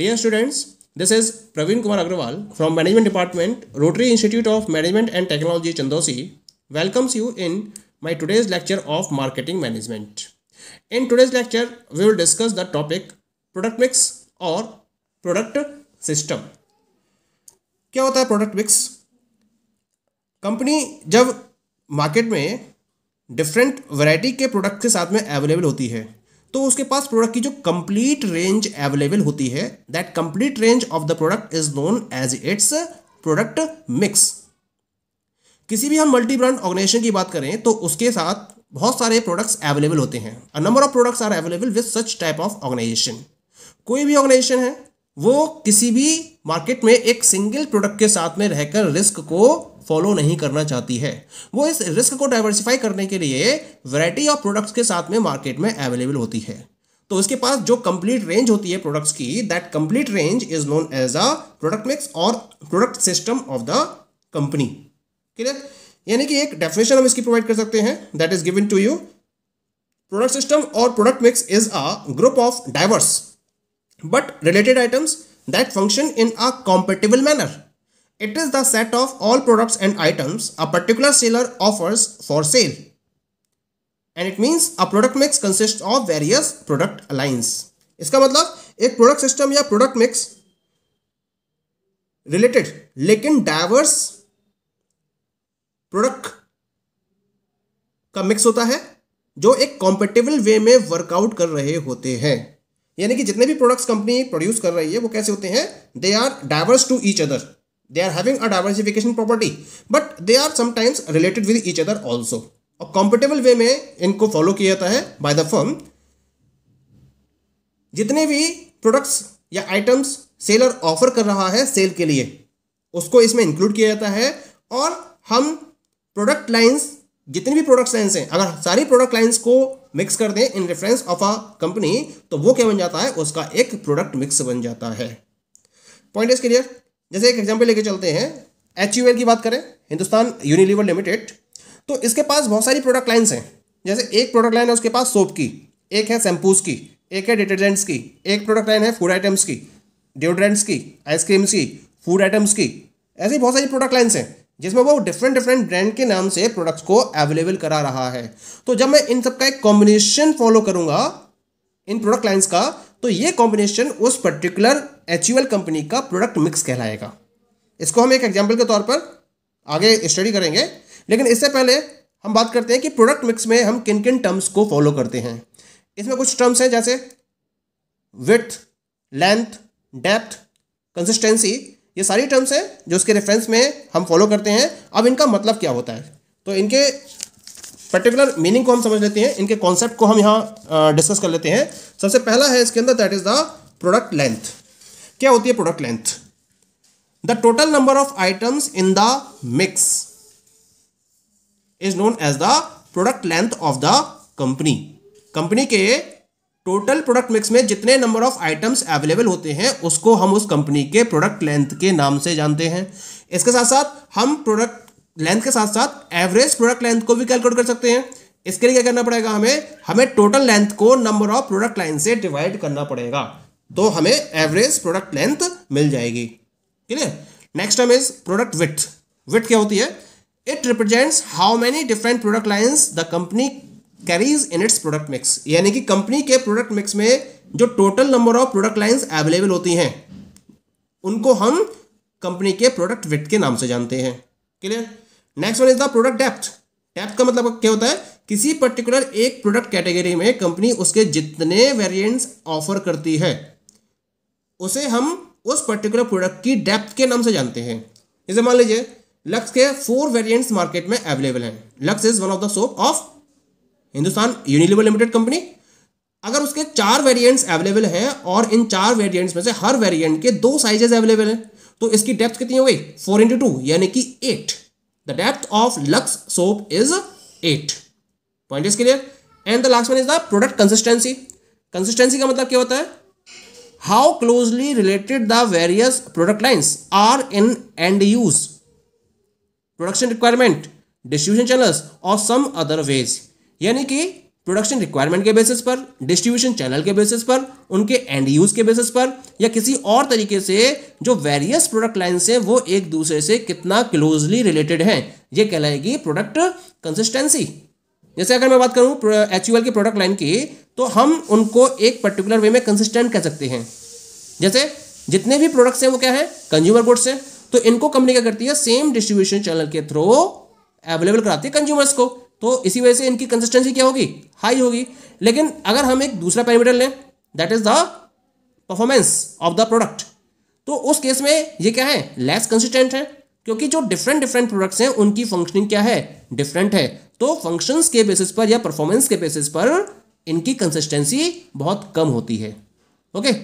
Dear students this is Praveen Kumar Agarwal from management department Rotary institute of management and technology Chandausi welcomes you in my today's lecture of marketing management in today's lecture we will discuss the topic product mix और product system क्या होता है product mix company जब market में different variety के product के साथ में अवेलेबल होती है तो उसके पास प्रोडक्ट की जो कंप्लीट रेंज अवेलेबल होती है that complete range of the product is known as its product mix किसी भी हम मल्टी ब्रांड ऑर्गेनाइजेशन की बात करें तो उसके साथ बहुत सारे प्रोडक्ट्स अवेलेबल होते हैं a number of products are available with such type of organization कोई भी ऑर्गेनाइजेशन है वो किसी भी मार्केट में एक सिंगल प्रोडक्ट के साथ में रहकर रिस्क को फॉलो नहीं करना चाहती है वो इस रिस्क को डाइवर्सिफाई करने के लिए वैरायटी ऑफ प्रोडक्ट्स के साथ में मार्केट में अवेलेबल होती है तो उसके पास जो कंप्लीट रेंज होती है प्रोडक्ट्स की that complete range is known as a product mix और product system of the company clear यानी कि एक डेफिनेशन हम इसकी प्रोवाइड कर सकते हैं that is given to you product system और product mix is a group of diverse but related items that function in a compatible manner it is the set of all products and items a particular seller offers for sale and it means a product mix consists of various product lines. इसका मतलब एक product system या product mix related लेकिन diverse product का mix होता है जो एक कॉम्पेटेबल वे में वर्कआउट कर रहे होते हैं यानी कि जितने भी प्रोडक्ट्स कंपनी प्रोड्यूस कर रही है वो कैसे होते हैं they are diverse to each other they are having a diversification property but they are sometimes related with each other also a compatible way में इनको फॉलो किया जाता है बाय द फर्म जितने भी प्रोडक्ट्स या आइटम्स सेलर ऑफर कर रहा है सेल के लिए उसको इसमें इंक्लूड किया जाता है और हम प्रोडक्ट lines जितने भी प्रोडक्ट lines हैं अगर सारी प्रोडक्ट लाइन्स को मिक्स कर दें in reference of a company तो वो क्या बन जाता है उसका एक प्रोडक्ट मिक्स बन जाता है पॉइंट इज क्लियर जैसे एक एग्जाम्पल लेके चलते हैं एच की बात करें हिंदुस्तान यूनिलीवर लिमिटेड तो इसके पास बहुत सारी प्रोडक्ट लाइन्स हैं जैसे एक प्रोडक्ट लाइन है उसके पास सोप की एक है शैम्पूस की एक है डिटर्जेंट्स की एक प्रोडक्ट लाइन है फूड आइटम्स की डिओड्रेंट्स की आइसक्रीम्स की फूड आइटम्स की ऐसी बहुत सारी प्रोडक्ट लाइन्स हैं जिसमें वो डिफरेंट डिफरेंट ब्रांड के नाम से प्रोडक्ट्स को अवेलेबल करा रहा है तो जब मैं इन सब का एक कॉम्बिनेशन फॉलो करूंगा इन प्रोडक्ट लाइन्स का तो ये कॉम्बिनेशन उस पर्टिकुलर एच कंपनी का प्रोडक्ट मिक्स कहलाएगा इसको हम एक एग्जाम्पल के तौर पर आगे स्टडी करेंगे लेकिन इससे पहले हम बात करते हैं कि प्रोडक्ट मिक्स में हम किन किन टर्म्स को फॉलो करते हैं इसमें कुछ टर्म्स हैं जैसे विथ लेंथ डेप्थ कंसिस्टेंसी ये सारी टर्म्स हैं जो उसके रेफरेंस में हम फॉलो करते हैं अब इनका मतलब क्या होता है तो इनके पर्टिकुलर मीनिंग को हम समझ लेते हैं इनके कॉन्सेप्ट को हम यहाँ डिस्कस कर लेते हैं सबसे पहला है इसके अंदर that is the product length क्या होती है product length the total number of items in the mix is known as the product length of the company company के टोटल प्रोडक्ट मिक्स में जितने नंबर ऑफ आइटम्स अवेलेबल होते हैं उसको हम उस कंपनी के प्रोडक्ट लेंथ के नाम से जानते हैं इसके साथ साथ हम प्रोडक्ट लेंथ के साथ साथ एवरेज प्रोडक्ट लेंथ को भी कैलकुलेट कर सकते हैं इसके लिए क्या करना पड़ेगा हमें हमें टोटल लेंथ को नंबर ऑफ प्रोडक्ट लाइन से डिवाइड करना पड़ेगा तो हमें एवरेज प्रोडक्ट लेंथ मिल जाएगी ठीक है नेक्स्ट हम इज प्रोडक्ट विथ विथ क्या होती है it represents how many different product lines the company carries in its product mix यानी कि कंपनी के प्रोडक्ट मिक्स में जो total number of product lines available होती हैं उनको हम कंपनी के प्रोडक्ट विथ के नाम से जानते हैं clear next one is the product depth depth का मतलब क्या होता है किसी पर्टिकुलर एक प्रोडक्ट कैटेगरी में कंपनी उसके जितने वेरिएंट्स ऑफर करती है उसे हम उस पर्टिकुलर प्रोडक्ट की डेप्थ के नाम से जानते हैं जैसे मान लीजिए लक्स के फोर वेरिएंट्स मार्केट में अवेलेबल हैं Lux is one of the soap of Hindustan Unilever limited company अगर उसके चार वेरिएंट्स अवेलेबल हैं और इन चार वेरिएंट्स में से हर वेरिएंट के दो साइजेस अवेलेबल हैं तो इसकी डेप्थ कितनी हो गई फोर इंटू टू यानी कि eight the depth of Lux soap is eight point is clear and the last one is the product consistency consistency का मतलब क्या होता है how closely related the various product lines are in end use production requirement distribution channels और some other ways यानी कि production requirement के basis पर डिस्ट्रीब्यूशन चैनल के बेसिस पर उनके एंड यूज के बेसिस पर या किसी और तरीके से जो वेरियस प्रोडक्ट लाइन्स हैं वो एक दूसरे से कितना क्लोजली रिलेटेड हैं ये कहलाएगी प्रोडक्ट कंसिस्टेंसी जैसे अगर मैं बात करूँ एच यू एल की प्रोडक्ट लाइन की तो हम उनको एक पर्टिकुलर वे में कंसिस्टेंट कह सकते हैं जैसे जितने भी प्रोडक्ट्स हैं वो क्या है कंज्यूमर गुड्स हैं तो इनको कंपनी क्या करती है सेम डिस्ट्रीब्यूशन चैनल के थ्रू अवेलेबल कराती है कंज्यूमर्स को तो इसी वजह से इनकी कंसिस्टेंसी क्या होगी हाई होगी लेकिन अगर हम एक दूसरा पैरामीटर लें that is the performance of the product तो उस केस में ये क्या है लेस कंसिस्टेंट है क्योंकि जो डिफरेंट डिफरेंट प्रोडक्ट्स हैं उनकी फंक्शनिंग क्या है डिफरेंट है तो फंक्शंस के बेसिस पर या परफॉर्मेंस के बेसिस पर इनकी कंसिस्टेंसी बहुत कम होती है ओके okay?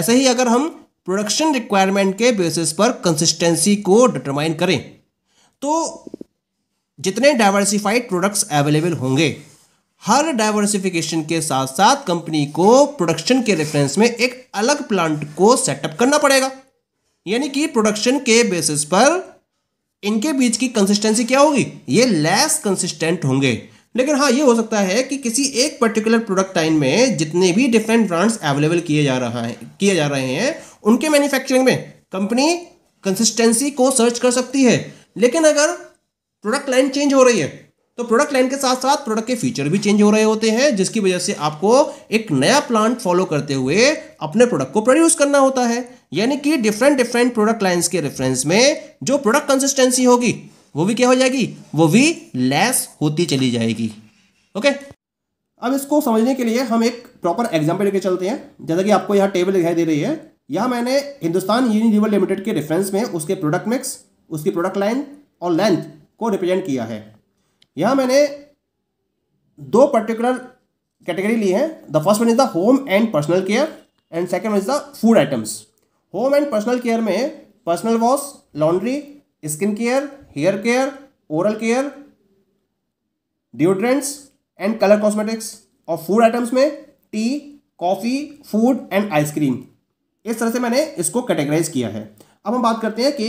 ऐसे ही अगर हम प्रोडक्शन रिक्वायरमेंट के बेसिस पर कंसिस्टेंसी को डिटरमाइन करें तो जितने डाइवर्सिफाइड प्रोडक्ट्स अवेलेबल होंगे हर डाइवर्सिफिकेशन के साथ साथ कंपनी को प्रोडक्शन के रेफरेंस में एक अलग प्लांट को सेटअप करना पड़ेगा यानी कि प्रोडक्शन के बेसिस पर इनके बीच की कंसिस्टेंसी क्या होगी ये लेस कंसिस्टेंट होंगे लेकिन हाँ ये हो सकता है कि किसी एक पर्टिकुलर प्रोडक्ट लाइन में जितने भी डिफरेंट ब्रांड्स अवेलेबल किए जा रहा है किए जा रहे हैं उनके मैन्युफैक्चरिंग में कंपनी कंसिस्टेंसी को सर्च कर सकती है लेकिन अगर प्रोडक्ट लाइन चेंज हो रही है तो प्रोडक्ट लाइन के साथ साथ प्रोडक्ट के फीचर भी चेंज हो रहे होते हैं जिसकी वजह से आपको एक नया प्लांट फॉलो करते हुए अपने प्रोडक्ट को प्रोड्यूस करना होता है यानी कि डिफरेंट डिफरेंट प्रोडक्ट लाइन्स के रेफरेंस में जो प्रोडक्ट कंसिस्टेंसी होगी वो भी क्या हो जाएगी वो भी लेस होती चली जाएगी ओके अब इसको समझने के लिए हम एक प्रॉपर एग्जाम्पल लेके चलते हैं जैसा कि आपको यहाँ टेबल दिखाई दे रही है यहाँ मैंने हिंदुस्तान यूनिवर लिमिटेड के रेफरेंस में उसके प्रोडक्ट मिक्स उसकी प्रोडक्ट लाइन और लेंथ को रिप्रेजेंट किया है यहाँ मैंने दो पर्टिकुलर कैटेगरी ली है the first one is the home and personal care and second one is the food items home and personal care में personal wash laundry skin care hair care oral care deodorants and colour cosmetics और food items में tea coffee food and ice cream इस तरह से मैंने इसको categorise किया है अब हम बात करते हैं कि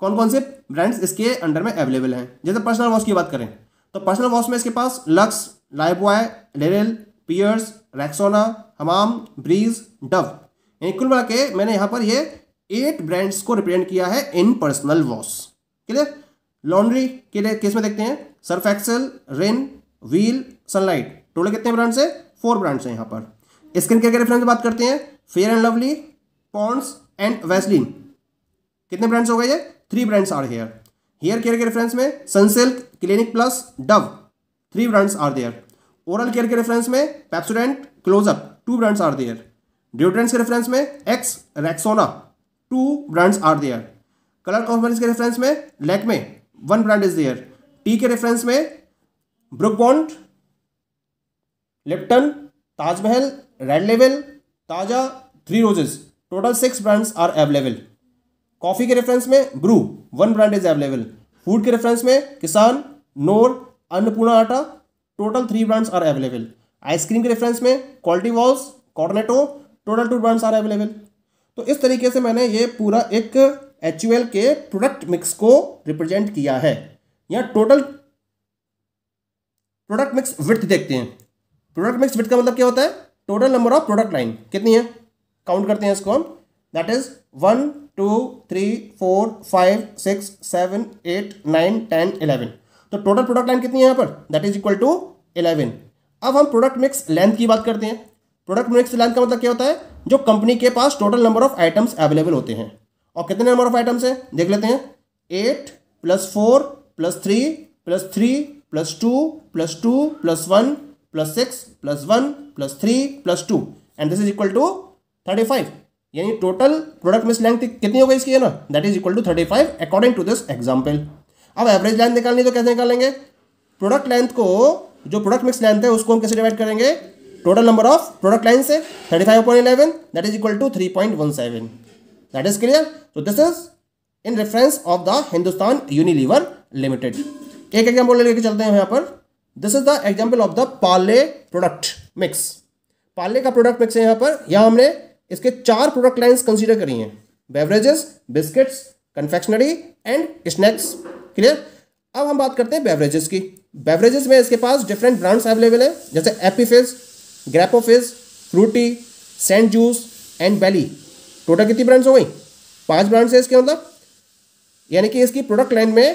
कौन कौन से ब्रांड्स इसके अंडर में अवेलेबल हैं जैसे पर्सनल वॉश की बात करें तो पर्सनल वॉश में इसके पास Lux Lifebuoy Liril Pears Rexona Hamam Breeze Dove यानी कुल मिला के मैंने यहाँ पर ये एट ब्रांड्स को रिप्रेजेंट किया है in personal wash clear laundry के लिए केस में देखते हैं Surf Excel Rin Wheel Sunlight total कितने ब्रांड्स है फोर ब्रांड्स हैं यहाँ पर स्किन केयर के रेफरेंस बात करते हैं fair and lovely Pond's and Vaseline कितने ब्रांड्स हो गए ये three brands are hair hair care के रेफरेंस में Sunsilk Clinic Plus Dove three brands are there oral care के रेफरेंस में Pepsodent Closeup two brands are there deodorants के reference में Axe Rexona two brands are there colour cosmetics के reference में Lakme one brand is there tea के reference में Brooke Bond Lipton Taj Mahal red लेवल Taaza three roses total six brands are available coffee के reference में Bru one brand is available food के reference में Kissan Knorr Annapurna atta total three brands are available ice cream के reference में Kwality Wall's Cornetto total two brands are available तो इस तरीके से मैंने ये पूरा एक एच के प्रोडक्ट मिक्स को रिप्रेजेंट किया है यहाँ टोटल प्रोडक्ट मिक्स विथ देखते हैं प्रोडक्ट मिक्स विथ का मतलब क्या होता है total number of product line कितनी है काउंट करते हैं इसको हम that is one two three four five six seven eight nine ten eleven तो टोटल प्रोडक्ट लाइन कितनी है यहाँ पर that is equal to eleven अब हम प्रोडक्ट मिक्स लेंथ की बात करते हैं प्रोडक्ट मिक्स लेंथ का मतलब क्या होता है जो कंपनी के पास total number of items available होते हैं और कितने नंबर ऑफ आइटम्स हैं देख लेते हैं eight plus four plus three plus three plus two plus two plus one plus six plus one plus three plus two and this is equal to thirty five यानी total product mix length कितनी हो गई इसकी है ना that is equal to thirty five according to this example अब average length निकालनी तो कैसे निकालेंगे प्रोडक्ट लेंथ को जो प्रोडक्ट मिक्स लेंथ है उसको हम कैसे डिवाइड करेंगे total number of product line से thirty five point eleven that is equal to three point one seven that is clear तो this is in reference of the Hindustan Unilever limited एक example लेके चलते हैं यहाँ पर this is the example of the Parle product mix Parle का product mix है यहाँ पर यहाँ हमने इसके चार प्रोडक्ट लाइन्स कंसिडर करी beverages biscuits confectionery and snacks clear अब हम बात करते हैं बेवरेजेस की बेवरेजेस में इसके पास डिफरेंट ब्रांड्स अवेलेबल है जैसे Appy Fizz Grappo Fizz Frooti Saint Juice and Bailley total कितनी ब्रांड्स हो गई पांच ब्रांड्स है इसके मतलब यानी कि इसकी प्रोडक्ट लाइन में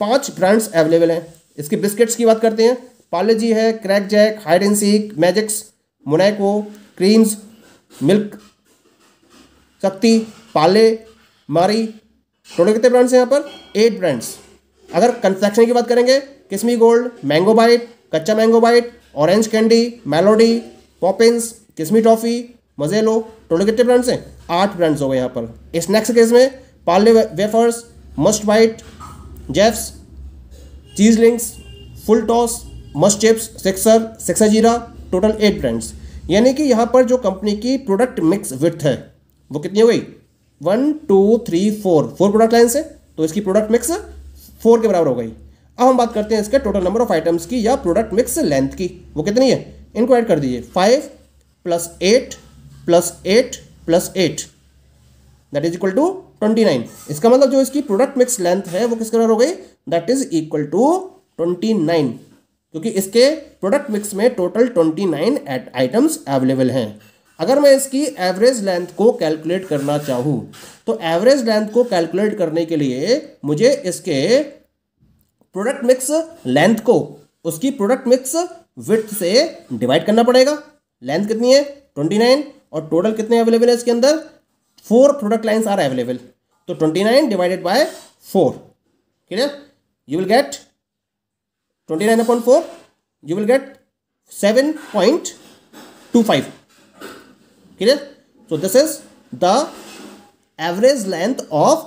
पांच ब्रांड्स अवेलेबल हैं इसकी बिस्किट्स की बात करते हैं पार्ले जी है Krackjack hide and seek Magix Monaco creams milk Shakti Parle मारी टोटल कितने ब्रांड्स हैं यहाँ पर एट ब्रांड्स अगर कंस्ट्रक्शन की बात करेंगे Kismi gold mango bite Kaccha mango bite orange candy Melody Poppins Kismi toffee Mazelo total कितने ब्रांड्स हैं आठ ब्रांड्स हो गए यहाँ पर स्नैक्स केस में Parle wafers must white Jeffs cheese links full toss must chips sixer सिक्सा जीरा टोटल एट ब्रांड्स यानी कि यहाँ पर जो कंपनी की प्रोडक्ट मिक्स विथ है वो कितनी हो गई one two three four four product line से तो इसकी प्रोडक्ट मिक्स फोर के बराबर हो गई अब हम बात करते हैं इसके टोटल नंबर ऑफ आइटम्स की या प्रोडक्ट मिक्स लेंथ की वो कितनी है इनको ऐड कर दीजिए five plus eight plus eight plus eight that is equal to twenty nine इसका मतलब जो इसकी प्रोडक्ट मिक्स लेंथ है वो किसके बराबर हो गई that is equal to twenty nine क्योंकि इसके प्रोडक्ट मिक्स में total twenty nine items available हैं अगर मैं इसकी एवरेज लेंथ को कैलकुलेट करना चाहूँ तो एवरेज लेंथ को कैलकुलेट करने के लिए मुझे इसके प्रोडक्ट मिक्स लेंथ को उसकी प्रोडक्ट मिक्स विथ से डिवाइड करना पड़ेगा लेंथ कितनी है ट्वेंटी नाइन और टोटल कितने अवेलेबल है इसके अंदर four product lines are available तो twenty nine divided by four clear you will get twenty nine upon four you will get seven point two five clear so this is the average length of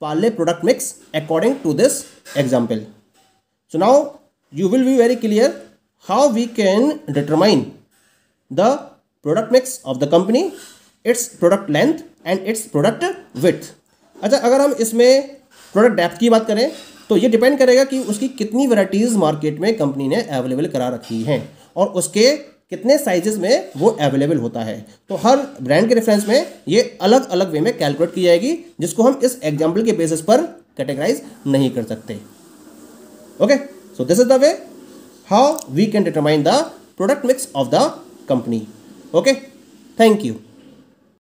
Parle product mix according to this example so now you will be very clear how we can determine the product mix of the company its product length and its product width अच्छा अगर हम इसमें product depth की बात करें तो ये depend करेगा कि उसकी कितनी वराइटीज मार्केट में कंपनी ने अवेलेबल करा रखी हैं और उसके कितने साइजेस में वो अवेलेबल होता है तो हर ब्रांड के रेफरेंस में ये अलग अलग वे में कैलकुलेट की जाएगी जिसको हम इस एग्जाम्पल के बेसिस पर कैटेगराइज नहीं कर सकते okay so this is the way how we can determine the product mix of the company okay thank you